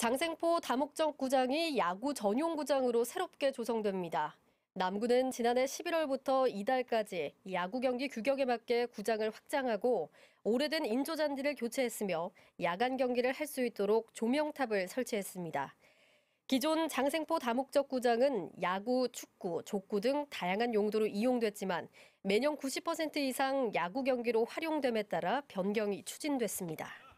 장생포 다목적 구장이 야구 전용 구장으로 새롭게 조성됩니다. 남구는 지난해 11월부터 이달까지 야구 경기 규격에 맞게 구장을 확장하고 오래된 인조 잔디를 교체했으며 야간 경기를 할 수 있도록 조명탑을 설치했습니다. 기존 장생포 다목적 구장은 야구, 축구, 족구 등 다양한 용도로 이용됐지만 매년 90% 이상 야구 경기로 활용됨에 따라 변경이 추진됐습니다.